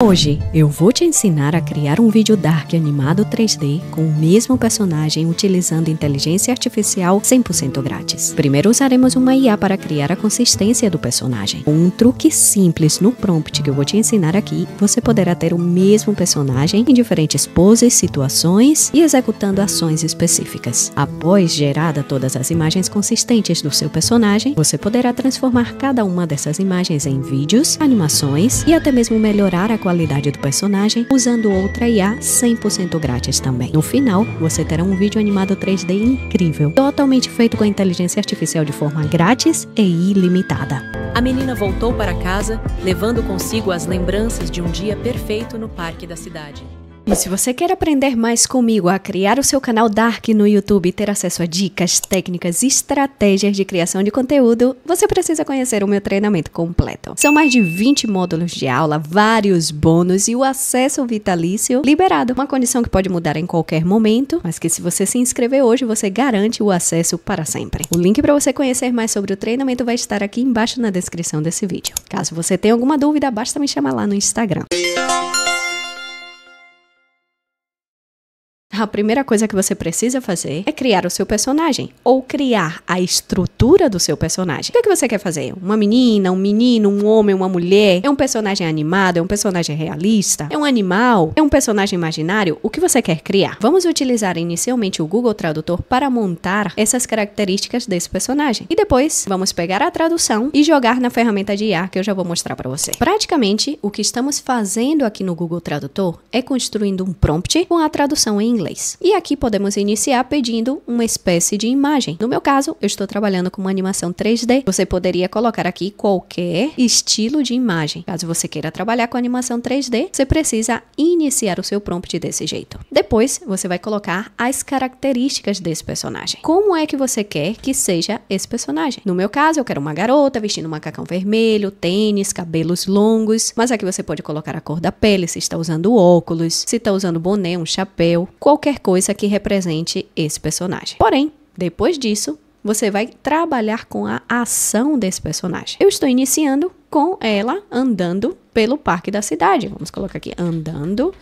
Hoje eu vou te ensinar a criar um vídeo dark animado 3D com o mesmo personagem utilizando inteligência artificial 100% grátis. Primeiro usaremos uma IA para criar a consistência do personagem. Com um truque simples no prompt que eu vou te ensinar aqui, você poderá ter o mesmo personagem em diferentes poses, situações e executando ações específicas. Após gerada todas as imagens consistentes do seu personagem, você poderá transformar cada uma dessas imagens em vídeos, animações e até mesmo melhorar a qualidade do personagem usando outra IA 100% grátis também. No final, você terá um vídeo animado 3D incrível, totalmente feito com a inteligência artificial de forma grátis e ilimitada. A menina voltou para casa, levando consigo as lembranças de um dia perfeito no parque da cidade. E se você quer aprender mais comigo a criar o seu canal Dark no YouTube e ter acesso a dicas, técnicas e estratégias de criação de conteúdo, você precisa conhecer o meu treinamento completo. São mais de 20 módulos de aula, vários bônus e o acesso vitalício liberado, uma condição que pode mudar em qualquer momento, mas que se você se inscrever hoje, você garante o acesso para sempre. O link para você conhecer mais sobre o treinamento vai estar aqui embaixo na descrição desse vídeo. Caso você tenha alguma dúvida, basta me chamar lá no Instagram. a primeira coisa que você precisa fazer é criar o seu personagem ou criar a estrutura do seu personagem. O que, é que você quer fazer? Uma menina, um menino, um homem, uma mulher? É um personagem animado? É um personagem realista? É um animal? É um personagem imaginário? O que você quer criar? Vamos utilizar inicialmente o Google Tradutor para montar essas características desse personagem. E depois vamos pegar a tradução e jogar na ferramenta de IA que eu já vou mostrar para você. Praticamente o que estamos fazendo aqui no Google Tradutor é construindo um prompt com a tradução em inglês inglês. E aqui podemos iniciar pedindo uma espécie de imagem. No meu caso, eu estou trabalhando com uma animação 3D. Você poderia colocar aqui qualquer estilo de imagem. Caso você queira trabalhar com animação 3D, você precisa iniciar o seu prompt desse jeito. Depois, você vai colocar as características desse personagem. Como é que você quer que seja esse personagem? No meu caso, eu quero uma garota vestindo um macacão vermelho, tênis, cabelos longos, mas aqui você pode colocar a cor da pele, se está usando óculos, se está usando boné, um chapéu, qual qualquer coisa que represente esse personagem. Porém, depois disso, você vai trabalhar com a ação desse personagem. Eu estou iniciando com ela andando pelo parque da cidade. Vamos colocar aqui andando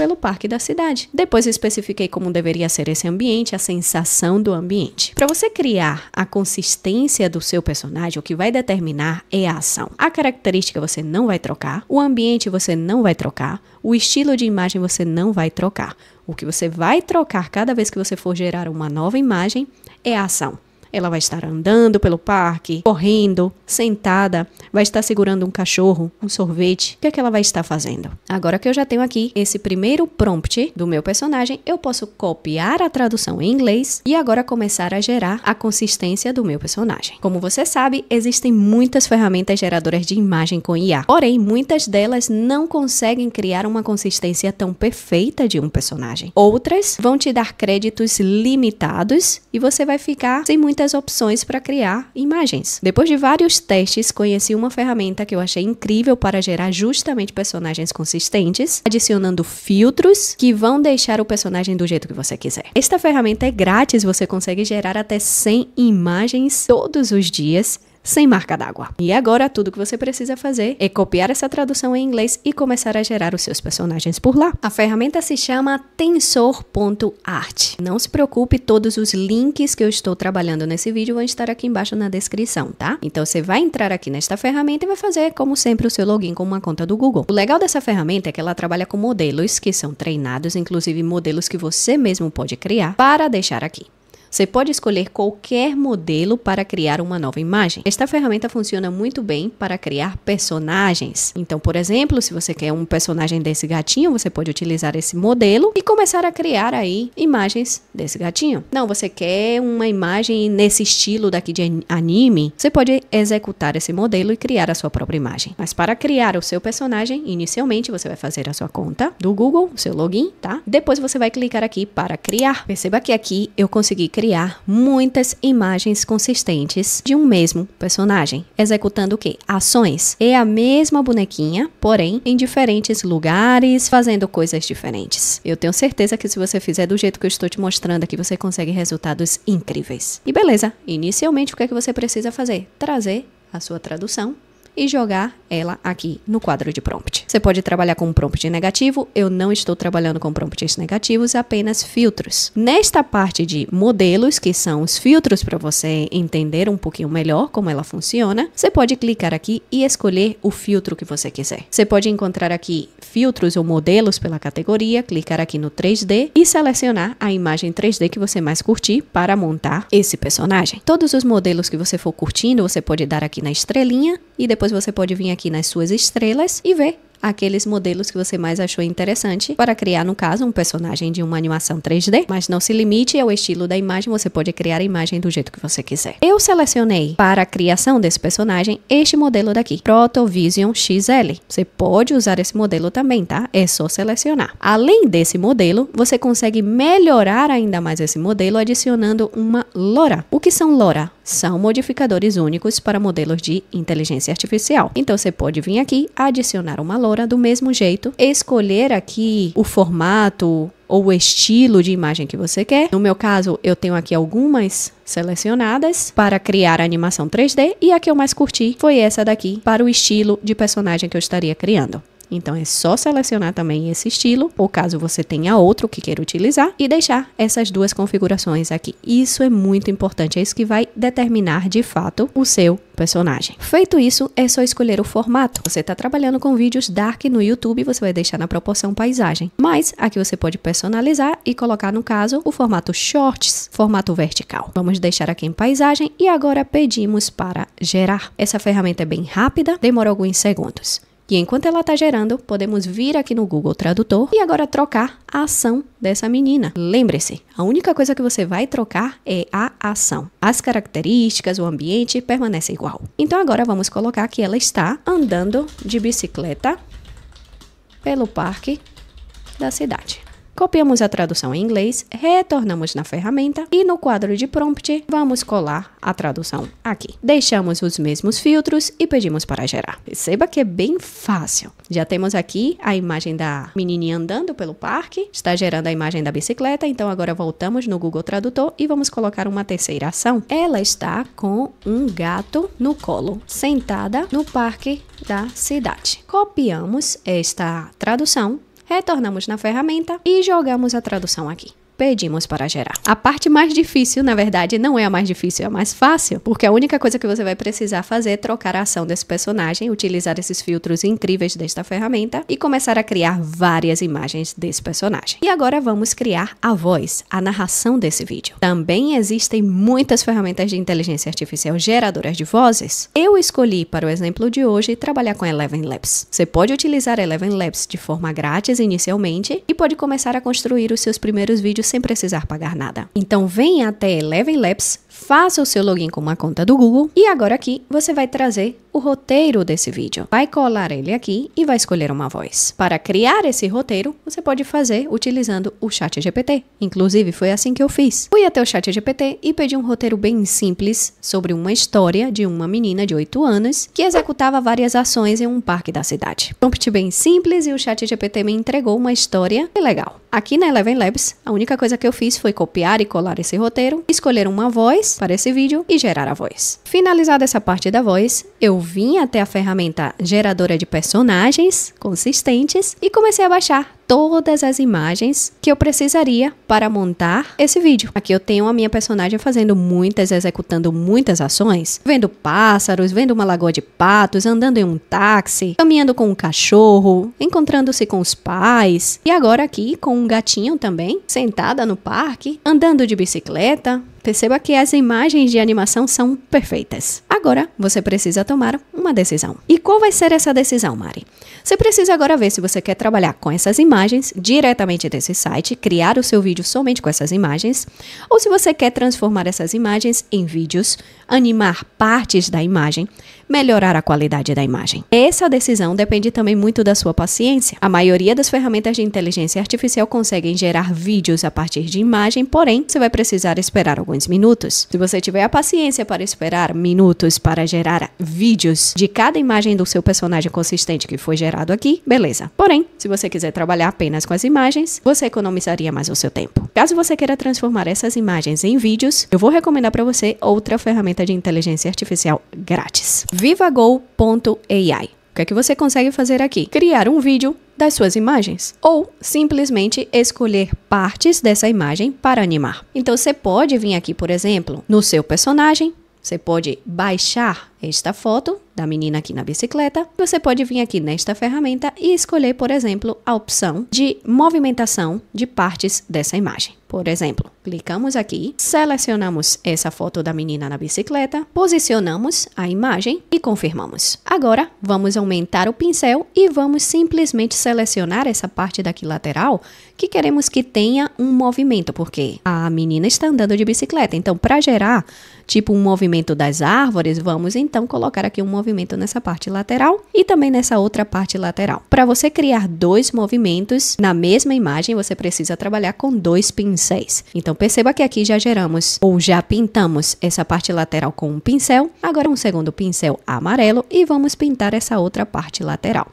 pelo parque da cidade. Depois especifiquei como deveria ser esse ambiente, a sensação do ambiente. Para você criar a consistência do seu personagem, o que vai determinar é a ação. A característica você não vai trocar, o ambiente você não vai trocar, o estilo de imagem você não vai trocar. O que você vai trocar cada vez que você for gerar uma nova imagem é a ação. Ela vai estar andando pelo parque, correndo, sentada, vai estar segurando um cachorro, um sorvete. O que é que ela vai estar fazendo? Agora que eu já tenho aqui esse primeiro prompt do meu personagem, eu posso copiar a tradução em inglês e agora começar a gerar a consistência do meu personagem. Como você sabe, existem muitas ferramentas geradoras de imagem com IA. Porém, muitas delas não conseguem criar uma consistência tão perfeita de um personagem. Outras vão te dar créditos limitados e você vai ficar sem muita muitas opções para criar imagens. Depois de vários testes, conheci uma ferramenta que eu achei incrível para gerar justamente personagens consistentes, adicionando filtros que vão deixar o personagem do jeito que você quiser. Esta ferramenta é grátis, você consegue gerar até 100 imagens todos os dias sem marca d'água. E agora tudo que você precisa fazer é copiar essa tradução em inglês e começar a gerar os seus personagens por lá. A ferramenta se chama tensor.art. Não se preocupe, todos os links que eu estou trabalhando nesse vídeo vão estar aqui embaixo na descrição, tá? Então você vai entrar aqui nesta ferramenta e vai fazer, como sempre, o seu login com uma conta do Google. O legal dessa ferramenta é que ela trabalha com modelos que são treinados, inclusive modelos que você mesmo pode criar para deixar aqui. Você pode escolher qualquer modelo para criar uma nova imagem. Esta ferramenta funciona muito bem para criar personagens. Então, por exemplo, se você quer um personagem desse gatinho, você pode utilizar esse modelo e começar a criar aí imagens desse gatinho. Não, você quer uma imagem nesse estilo daqui de anime, você pode executar esse modelo e criar a sua própria imagem. Mas para criar o seu personagem, inicialmente você vai fazer a sua conta do Google, o seu login, tá? Depois você vai clicar aqui para criar. Perceba que aqui eu consegui criar criar muitas imagens consistentes de um mesmo personagem, executando o que? Ações. É a mesma bonequinha, porém em diferentes lugares, fazendo coisas diferentes. Eu tenho certeza que se você fizer do jeito que eu estou te mostrando aqui, você consegue resultados incríveis. E beleza, inicialmente o que é que você precisa fazer? Trazer a sua tradução e jogar ela aqui no quadro de prompt. Você pode trabalhar com um prompt negativo, eu não estou trabalhando com prompts negativos, apenas filtros. Nesta parte de modelos, que são os filtros para você entender um pouquinho melhor como ela funciona, você pode clicar aqui e escolher o filtro que você quiser. Você pode encontrar aqui filtros ou modelos pela categoria, clicar aqui no 3D e selecionar a imagem 3D que você mais curtir para montar esse personagem. Todos os modelos que você for curtindo, você pode dar aqui na estrelinha e depois você pode vir aqui nas suas estrelas e ver aqueles modelos que você mais achou interessante para criar, no caso, um personagem de uma animação 3D, mas não se limite ao estilo da imagem, você pode criar a imagem do jeito que você quiser. Eu selecionei para a criação desse personagem este modelo daqui, Protovision XL. Você pode usar esse modelo também, tá? É só selecionar. Além desse modelo, você consegue melhorar ainda mais esse modelo adicionando uma LoRa. O que são LoRa? são modificadores únicos para modelos de inteligência artificial. Então você pode vir aqui, adicionar uma loura do mesmo jeito, escolher aqui o formato ou o estilo de imagem que você quer. No meu caso, eu tenho aqui algumas selecionadas para criar a animação 3D e a que eu mais curti foi essa daqui para o estilo de personagem que eu estaria criando. Então é só selecionar também esse estilo, ou caso você tenha outro que queira utilizar, e deixar essas duas configurações aqui. Isso é muito importante, é isso que vai determinar de fato o seu personagem. Feito isso, é só escolher o formato. Você está trabalhando com vídeos dark no YouTube, você vai deixar na proporção paisagem. Mas aqui você pode personalizar e colocar, no caso, o formato shorts, formato vertical. Vamos deixar aqui em paisagem e agora pedimos para gerar. Essa ferramenta é bem rápida, demora alguns segundos. E enquanto ela está gerando, podemos vir aqui no Google Tradutor e agora trocar a ação dessa menina. Lembre-se, a única coisa que você vai trocar é a ação. As características, o ambiente permanece igual. Então agora vamos colocar que ela está andando de bicicleta pelo parque da cidade copiamos a tradução em inglês, retornamos na ferramenta e no quadro de prompt vamos colar a tradução aqui. Deixamos os mesmos filtros e pedimos para gerar. Perceba que é bem fácil. Já temos aqui a imagem da menininha andando pelo parque, está gerando a imagem da bicicleta, então agora voltamos no Google Tradutor e vamos colocar uma terceira ação. Ela está com um gato no colo, sentada no parque da cidade. Copiamos esta tradução retornamos na ferramenta e jogamos a tradução aqui pedimos para gerar. A parte mais difícil, na verdade, não é a mais difícil, é a mais fácil, porque a única coisa que você vai precisar fazer é trocar a ação desse personagem, utilizar esses filtros incríveis desta ferramenta e começar a criar várias imagens desse personagem. E agora vamos criar a voz, a narração desse vídeo. Também existem muitas ferramentas de inteligência artificial geradoras de vozes. Eu escolhi para o exemplo de hoje trabalhar com Eleven Labs. Você pode utilizar Eleven Labs de forma grátis inicialmente e pode começar a construir os seus primeiros vídeos sem precisar pagar nada. Então venha até Eleven Labs faça o seu login com uma conta do Google e agora aqui você vai trazer o roteiro desse vídeo. Vai colar ele aqui e vai escolher uma voz. Para criar esse roteiro, você pode fazer utilizando o Chat GPT. Inclusive, foi assim que eu fiz. Fui até o Chat GPT e pedi um roteiro bem simples sobre uma história de uma menina de 8 anos que executava várias ações em um parque da cidade. Prompt bem simples e o Chat GPT me entregou uma história legal. Aqui na Eleven Labs, a única coisa que eu fiz foi copiar e colar esse roteiro, escolher uma voz voz para esse vídeo e gerar a voz. Finalizada essa parte da voz, eu vim até a ferramenta geradora de personagens consistentes e comecei a baixar todas as imagens que eu precisaria para montar esse vídeo. Aqui eu tenho a minha personagem fazendo muitas, executando muitas ações, vendo pássaros, vendo uma lagoa de patos, andando em um táxi, caminhando com um cachorro, encontrando-se com os pais, e agora aqui com um gatinho também, sentada no parque, andando de bicicleta, Perceba que as imagens de animação são perfeitas. Agora você precisa tomar uma decisão. E qual vai ser essa decisão, Mari? Você precisa agora ver se você quer trabalhar com essas imagens imagens diretamente desse site, criar o seu vídeo somente com essas imagens, ou se você quer transformar essas imagens em vídeos, animar partes da imagem, melhorar a qualidade da imagem. Essa decisão depende também muito da sua paciência. A maioria das ferramentas de inteligência artificial conseguem gerar vídeos a partir de imagem, porém, você vai precisar esperar alguns minutos. Se você tiver a paciência para esperar minutos para gerar vídeos de cada imagem do seu personagem consistente que foi gerado aqui, beleza. Porém, se você quiser trabalhar apenas com as imagens, você economizaria mais o seu tempo. Caso você queira transformar essas imagens em vídeos, eu vou recomendar para você outra ferramenta de inteligência artificial grátis vivago.ai. O que é que você consegue fazer aqui? Criar um vídeo das suas imagens ou simplesmente escolher partes dessa imagem para animar. Então você pode vir aqui, por exemplo, no seu personagem, você pode baixar esta foto da menina aqui na bicicleta. Você pode vir aqui nesta ferramenta e escolher, por exemplo, a opção de movimentação de partes dessa imagem. Por exemplo, clicamos aqui, selecionamos essa foto da menina na bicicleta, posicionamos a imagem e confirmamos. Agora, vamos aumentar o pincel e vamos simplesmente selecionar essa parte daqui lateral que queremos que tenha um movimento, porque a menina está andando de bicicleta. Então, para gerar tipo um movimento das árvores, vamos então colocar aqui um movimento nessa parte lateral e também nessa outra parte lateral. Para você criar dois movimentos na mesma imagem, você precisa trabalhar com dois pincéis pincéis. Então perceba que aqui já geramos ou já pintamos essa parte lateral com um pincel, agora um segundo pincel amarelo e vamos pintar essa outra parte lateral.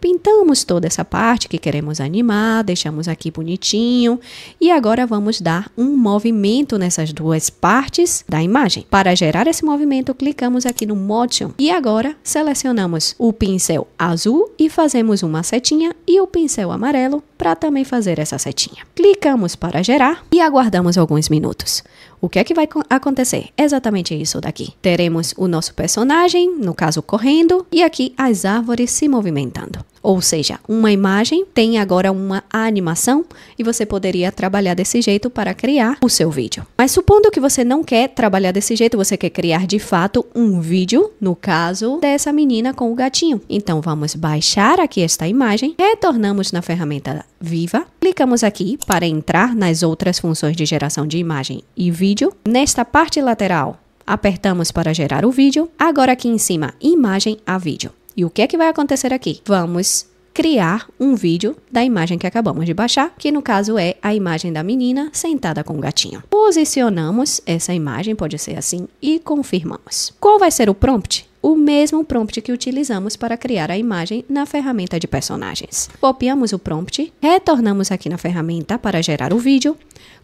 Pintamos toda essa parte que queremos animar, deixamos aqui bonitinho e agora vamos dar um movimento nessas duas partes da imagem. Para gerar esse movimento, clicamos aqui no Motion e agora selecionamos o pincel azul e fazemos uma setinha e o pincel amarelo para também fazer essa setinha. Clicamos para gerar e aguardamos alguns minutos o que é que vai acontecer? Exatamente isso daqui. Teremos o nosso personagem, no caso correndo, e aqui as árvores se movimentando. Ou seja, uma imagem tem agora uma animação e você poderia trabalhar desse jeito para criar o seu vídeo. Mas supondo que você não quer trabalhar desse jeito, você quer criar de fato um vídeo, no caso dessa menina com o gatinho. Então vamos baixar aqui esta imagem, retornamos na ferramenta Viva, clicamos aqui para entrar nas outras funções de geração de imagem e vídeo. Nesta parte lateral, apertamos para gerar o vídeo. Agora aqui em cima, imagem a vídeo. E o que é que vai acontecer aqui? Vamos criar um vídeo da imagem que acabamos de baixar, que no caso é a imagem da menina sentada com o gatinho. Posicionamos essa imagem, pode ser assim, e confirmamos. Qual vai ser o prompt? O mesmo prompt que utilizamos para criar a imagem na ferramenta de personagens. Copiamos o prompt, retornamos aqui na ferramenta para gerar o vídeo,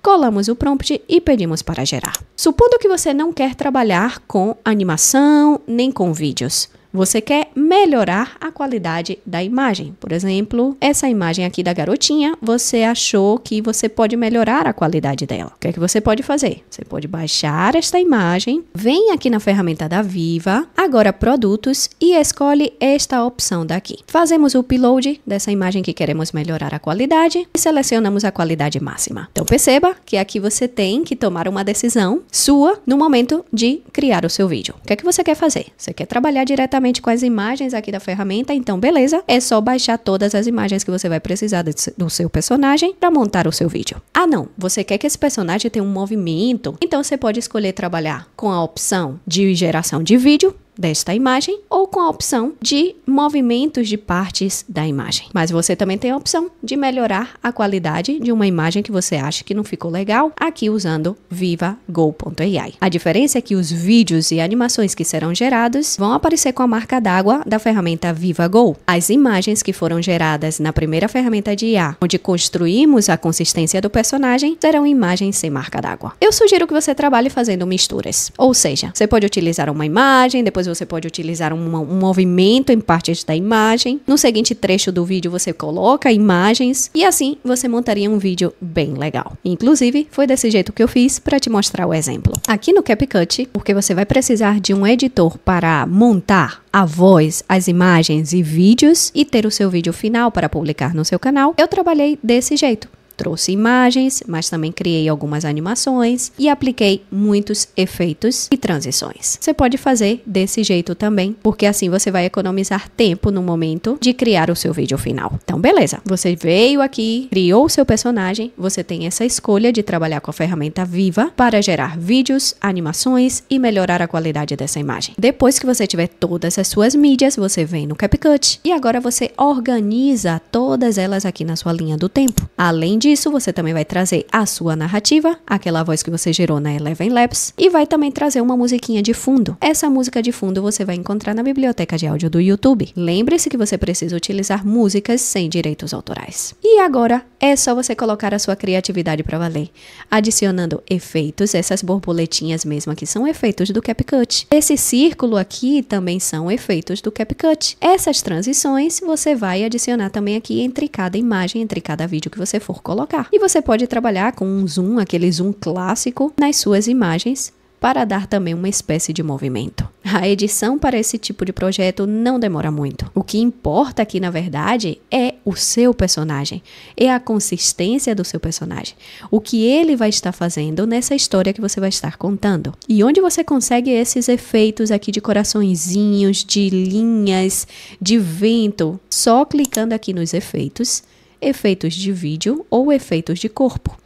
colamos o prompt e pedimos para gerar. Supondo que você não quer trabalhar com animação nem com vídeos, você quer melhorar a qualidade da imagem. Por exemplo, essa imagem aqui da garotinha, você achou que você pode melhorar a qualidade dela. O que é que você pode fazer? Você pode baixar esta imagem, vem aqui na ferramenta da Viva, agora produtos e escolhe esta opção daqui. Fazemos o upload dessa imagem que queremos melhorar a qualidade e selecionamos a qualidade máxima. Então perceba que aqui você tem que tomar uma decisão sua no momento de criar o seu vídeo. O que é que você quer fazer? Você quer trabalhar diretamente com as imagens aqui da ferramenta, então beleza, é só baixar todas as imagens que você vai precisar do seu personagem para montar o seu vídeo. Ah não, você quer que esse personagem tenha um movimento? Então você pode escolher trabalhar com a opção de geração de vídeo, desta imagem ou com a opção de movimentos de partes da imagem. Mas você também tem a opção de melhorar a qualidade de uma imagem que você acha que não ficou legal aqui usando vivago.ai. A diferença é que os vídeos e animações que serão gerados vão aparecer com a marca d'água da ferramenta VivaGo. As imagens que foram geradas na primeira ferramenta de IA, onde construímos a consistência do personagem, serão imagens sem marca d'água. Eu sugiro que você trabalhe fazendo misturas, ou seja, você pode utilizar uma imagem, depois você pode utilizar um, um movimento em partes da imagem. No seguinte trecho do vídeo você coloca imagens e assim você montaria um vídeo bem legal. Inclusive, foi desse jeito que eu fiz para te mostrar o exemplo. Aqui no CapCut, porque você vai precisar de um editor para montar a voz, as imagens e vídeos e ter o seu vídeo final para publicar no seu canal, eu trabalhei desse jeito. Trouxe imagens, mas também criei algumas animações e apliquei muitos efeitos e transições. Você pode fazer desse jeito também, porque assim você vai economizar tempo no momento de criar o seu vídeo final. Então, beleza. Você veio aqui, criou o seu personagem, você tem essa escolha de trabalhar com a ferramenta viva para gerar vídeos, animações e melhorar a qualidade dessa imagem. Depois que você tiver todas as suas mídias, você vem no CapCut e agora você organiza todas elas aqui na sua linha do tempo. Além de disso, você também vai trazer a sua narrativa, aquela voz que você gerou na Eleven Labs, e vai também trazer uma musiquinha de fundo. Essa música de fundo você vai encontrar na biblioteca de áudio do YouTube. Lembre-se que você precisa utilizar músicas sem direitos autorais. E agora, é só você colocar a sua criatividade para valer, adicionando efeitos, essas borboletinhas mesmo aqui são efeitos do CapCut. Esse círculo aqui também são efeitos do CapCut. Essas transições você vai adicionar também aqui entre cada imagem, entre cada vídeo que você for colocar. E você pode trabalhar com um zoom, aquele zoom clássico, nas suas imagens, para dar também uma espécie de movimento. A edição para esse tipo de projeto não demora muito. O que importa aqui, na verdade, é o seu personagem, é a consistência do seu personagem, o que ele vai estar fazendo nessa história que você vai estar contando. E onde você consegue esses efeitos aqui de coraçõezinhos, de linhas, de vento, só clicando aqui nos efeitos, efeitos de vídeo ou efeitos de corpo.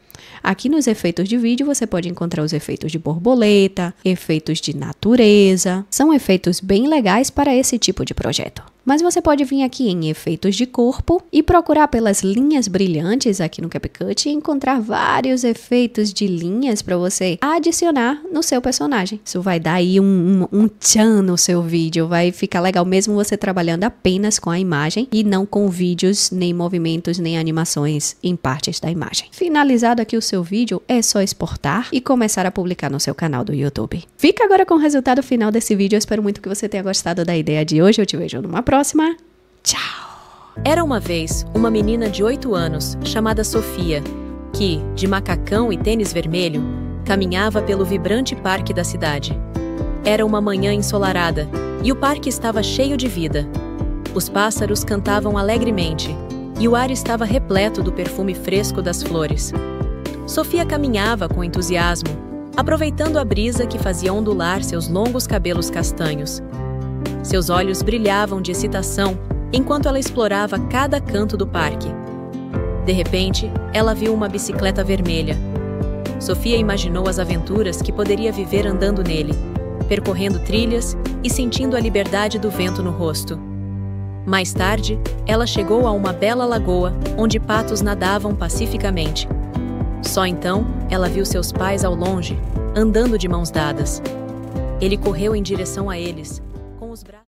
Aqui nos efeitos de vídeo você pode encontrar os efeitos de borboleta, efeitos de natureza. São efeitos bem legais para esse tipo de projeto. Mas você pode vir aqui em efeitos de corpo e procurar pelas linhas brilhantes aqui no CapCut e encontrar vários efeitos de linhas para você adicionar no seu personagem. Isso vai dar aí um, um, um tchan no seu vídeo, vai ficar legal mesmo você trabalhando apenas com a imagem e não com vídeos, nem movimentos, nem animações em partes da imagem. Finalizado aqui o seu vídeo, é só exportar e começar a publicar no seu canal do YouTube. Fica agora com o resultado final desse vídeo, eu espero muito que você tenha gostado da ideia de hoje, eu te vejo numa próxima próxima. Tchau! Era uma vez uma menina de 8 anos, chamada Sofia, que, de macacão e tênis vermelho, caminhava pelo vibrante parque da cidade. Era uma manhã ensolarada e o parque estava cheio de vida. Os pássaros cantavam alegremente e o ar estava repleto do perfume fresco das flores. Sofia caminhava com entusiasmo, aproveitando a brisa que fazia ondular seus longos cabelos castanhos. Seus olhos brilhavam de excitação enquanto ela explorava cada canto do parque. De repente, ela viu uma bicicleta vermelha. Sofia imaginou as aventuras que poderia viver andando nele, percorrendo trilhas e sentindo a liberdade do vento no rosto. Mais tarde, ela chegou a uma bela lagoa onde patos nadavam pacificamente. Só então, ela viu seus pais ao longe, andando de mãos dadas. Ele correu em direção a eles,